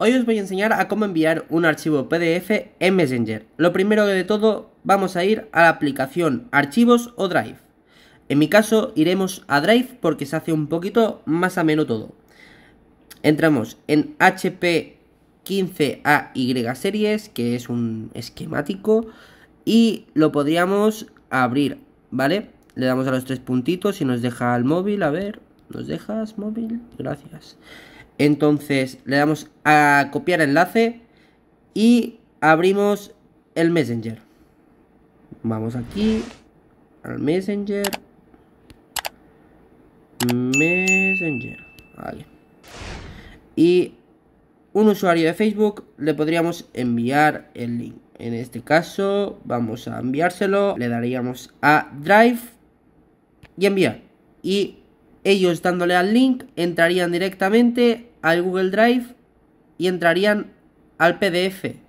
Hoy os voy a enseñar a cómo enviar un archivo PDF en Messenger. Lo primero de todo, vamos a ir a la aplicación Archivos o Drive. En mi caso, iremos a Drive porque se hace un poquito más ameno todo. Entramos en HP 15AY Series, que es un esquemático, y lo podríamos abrir, ¿vale? Le damos a los tres puntitos y nos deja al móvil, a ver, ¿Nos dejas móvil? Gracias. Entonces le damos a copiar enlace y abrimos el Messenger. Vamos aquí al Messenger. Messenger. Vale. Y un usuario de Facebook le podríamos enviar el link. En este caso vamos a enviárselo, le daríamos a Drive y enviar. Y ellos dándole al link entrarían directamente al Google Drive y entrarían al PDF.